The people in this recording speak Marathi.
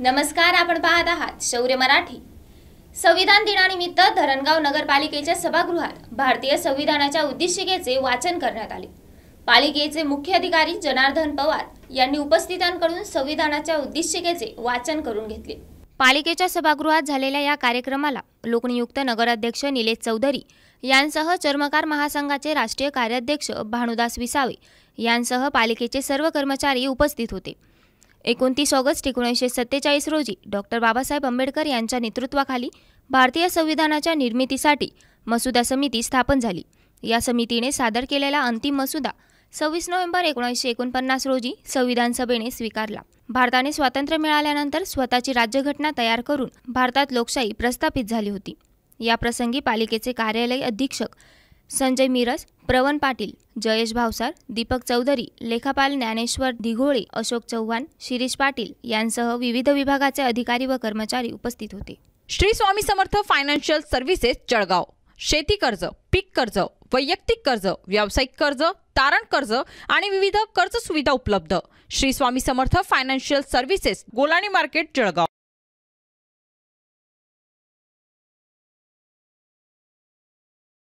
नमस्कार आपण पाहत आहात शौर्य मराठी संविधान दिनानिमित्त धरणगाव नगरपालिकेच्या सभागृहात भारतीय संविधानाच्या उद्दिष्टिकेचे वाचन करण्यात आले पालिकेचे मुख्य अधिकारी जनार्दन पवार यांनी उपस्थितांकडून संविधानाच्या उद्दिष्टिकेचे वाचन करून घेतले पालिकेच्या सभागृहात झालेल्या या कार्यक्रमाला लोकनियुक्त नगराध्यक्ष निलेश चौधरी यांसह चर्मकार महासंघाचे राष्ट्रीय कार्याध्यक्ष भानुदास विसावे यांसह पालिकेचे सर्व कर्मचारी उपस्थित होते एकोणतीस ऑगस्ट एकोणीसशे सत्तेचाळीस रोजी डॉक्टर बाबासाहेब आंबेडकर यांच्या नेतृत्वाखाली भारतीय संविधानाच्या निर्मितीसाठी मसुदा समिती स्थापन झाली या समितीने सादर केलेला अंतिम मसुदा सव्वीस नोव्हेंबर एकोणीसशे एकोणपन्नास रोजी संविधान सभेने स्वीकारला भारताने स्वातंत्र्य मिळाल्यानंतर स्वतःची राज्यघटना तयार करून भारतात लोकशाही प्रस्थापित झाली होती या प्रसंगी पालिकेचे कार्यालय अधीक्षक संजय मिरज प्रवण पाटील जयेश भावसार दीपक चौधरी लेखापाल ज्ञानेश्वर दिघोळे अशोक चव्हाण शिरीष पाटील यांसह विविध विभागाचे अधिकारी व कर्मचारी उपस्थित होते श्री स्वामी समर्थ फायनान्शियल सर्व्हिसेस जळगाव शेती कर्ज पीक कर्ज वैयक्तिक कर्ज व्यावसायिक कर्ज तारण कर्ज आणि विविध कर्ज सुविधा उपलब्ध Shri Swami Samarth financial services Golani market Jalgaon